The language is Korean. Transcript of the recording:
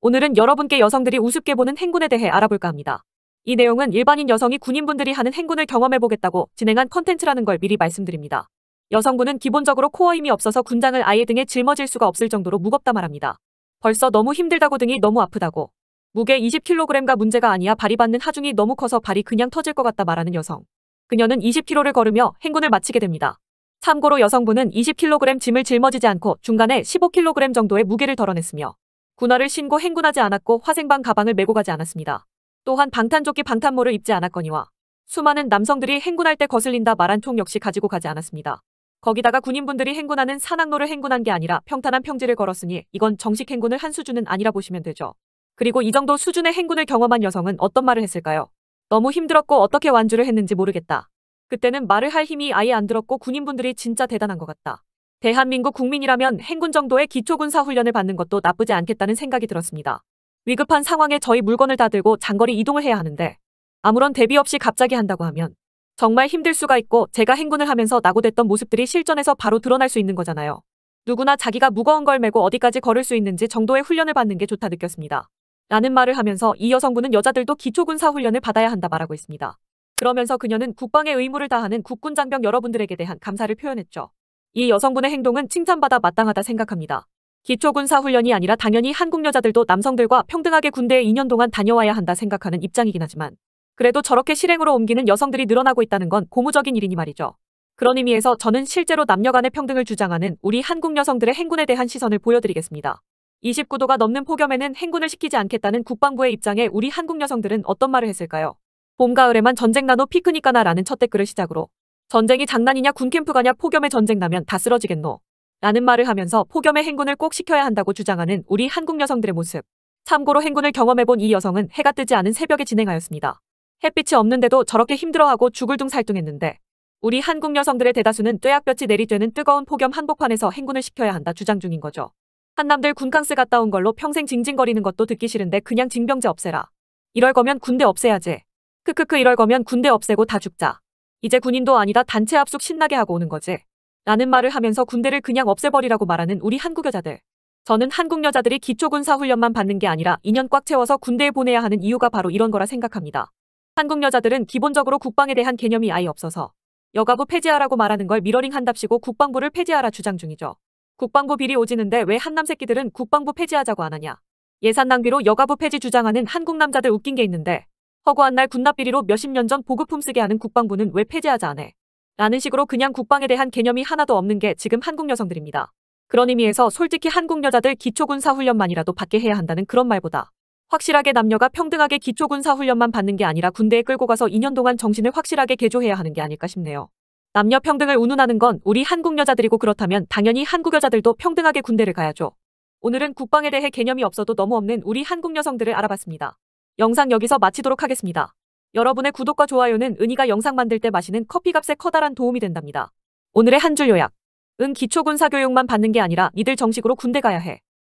오늘은 여러분께 여성들이 우습게 보는 행군에 대해 알아볼까 합니다. 이 내용은 일반인 여성이 군인분들이 하는 행군을 경험해보겠다고 진행한 컨텐츠라는 걸 미리 말씀드립니다. 여성군은 기본적으로 코어 힘이 없어서 군장을 아예 등에 짊어질 수가 없을 정도로 무겁다 말합니다. 벌써 너무 힘들다고 등이 너무 아프다고. 무게 20kg가 문제가 아니야 발이 받는 하중이 너무 커서 발이 그냥 터질 것 같다 말하는 여성. 그녀는 20km를 걸으며 행군을 마치게 됩니다. 참고로 여성분은 20kg 짐을 짊어지지 않고 중간에 15kg 정도의 무게를 덜어냈으며 군화를 신고 행군하지 않았고 화생방 가방을 메고 가지 않았습니다. 또한 방탄조끼 방탄모를 입지 않았거니와 수많은 남성들이 행군할 때 거슬린다 말한 총 역시 가지고 가지 않았습니다. 거기다가 군인분들이 행군하는 산악로를 행군한 게 아니라 평탄한 평지를 걸었으니 이건 정식 행군을 한 수준은 아니라 보시면 되죠. 그리고 이 정도 수준의 행군을 경험한 여성은 어떤 말을 했을까요? 너무 힘들었고 어떻게 완주를 했는지 모르겠다. 그때는 말을 할 힘이 아예 안 들었고 군인분들이 진짜 대단한 것 같다. 대한민국 국민이라면 행군 정도의 기초군사 훈련을 받는 것도 나쁘지 않겠다는 생각이 들었습니다. 위급한 상황에 저희 물건을 다 들고 장거리 이동을 해야 하는데 아무런 대비 없이 갑자기 한다고 하면 정말 힘들 수가 있고 제가 행군을 하면서 낙오됐던 모습들이 실전에서 바로 드러날 수 있는 거잖아요. 누구나 자기가 무거운 걸 메고 어디까지 걸을 수 있는지 정도의 훈련을 받는 게 좋다 느꼈습니다. 라는 말을 하면서 이 여성군은 여자들도 기초군사 훈련을 받아야 한다 말하고 있습니다. 그러면서 그녀는 국방의 의무를 다하는 국군 장병 여러분들에게 대한 감사를 표현했죠. 이 여성분의 행동은 칭찬받아 마땅하다 생각합니다. 기초군사 훈련이 아니라 당연히 한국 여자들도 남성들과 평등하게 군대에 2년 동안 다녀와야 한다 생각하는 입장이긴 하지만 그래도 저렇게 실행으로 옮기는 여성들이 늘어나고 있다는 건 고무적인 일이니 말이죠. 그런 의미에서 저는 실제로 남녀 간의 평등을 주장하는 우리 한국 여성들의 행군에 대한 시선을 보여드리겠습니다. 29도가 넘는 폭염에는 행군을 시키지 않겠다는 국방부의 입장에 우리 한국 여성들은 어떤 말을 했을까요? 봄, 가을에만 전쟁 나노 피크닉가나 라는 첫 댓글을 시작으로 전쟁이 장난이냐 군캠프 가냐 폭염에 전쟁 나면 다 쓰러지겠노. 라는 말을 하면서 폭염의 행군을 꼭 시켜야 한다고 주장하는 우리 한국 여성들의 모습. 참고로 행군을 경험해본 이 여성은 해가 뜨지 않은 새벽에 진행하였습니다. 햇빛이 없는데도 저렇게 힘들어하고 죽을 둥살둥했는데 우리 한국 여성들의 대다수는 뙤약볕이 내리쬐는 뜨거운 폭염 한복판에서 행군을 시켜야 한다 주장 중인 거죠. 한남들 군캉스 갔다 온 걸로 평생 징징거리는 것도 듣기 싫은데 그냥 징병제 없애라. 이럴 거면 군대 없애야지. 크크크 이럴 거면 군대 없애고 다 죽자. 이제 군인도 아니다 단체 압숙 신나게 하고 오는 거지. 라는 말을 하면서 군대를 그냥 없애버리라고 말하는 우리 한국 여자들. 저는 한국 여자들이 기초군사 훈련만 받는 게 아니라 2년 꽉 채워서 군대에 보내야 하는 이유가 바로 이런 거라 생각합니다. 한국 여자들은 기본적으로 국방에 대한 개념이 아예 없어서 여가부 폐지하라고 말하는 걸 미러링 한답시고 국방부를 폐지하라 주장 중이죠. 국방부 비리 오지는데 왜 한남 새끼들은 국방부 폐지하자고 안 하냐. 예산 낭비로 여가부 폐지 주장하는 한국 남자들 웃긴 게 있는데 허구한 날 군납 비리로 몇십 년 전 보급품 쓰게 하는 국방부는 왜 폐지하지 않해? 라는 식으로 그냥 국방에 대한 개념이 하나도 없는 게 지금 한국 여성들입니다. 그런 의미에서 솔직히 한국 여자들 기초군사 훈련만이라도 받게 해야 한다는 그런 말보다 확실하게 남녀가 평등하게 기초군사 훈련만 받는 게 아니라 군대에 끌고 가서 2년 동안 정신을 확실하게 개조해야 하는 게 아닐까 싶네요. 남녀 평등을 운운하는 건 우리 한국 여자들이고 그렇다면 당연히 한국 여자들도 평등하게 군대를 가야죠. 오늘은 국방에 대해 개념이 없어도 너무 없는 우리 한국 여성들을 알아봤습니다. 영상 여기서 마치도록 하겠습니다. 여러분의 구독과 좋아요는 은희가 영상 만들 때 마시는 커피값에 커다란 도움이 된답니다. 오늘의 한 줄 요약. 은 기초군사 교육만 받는 게 아니라 이들 정식으로 군대 가야 해.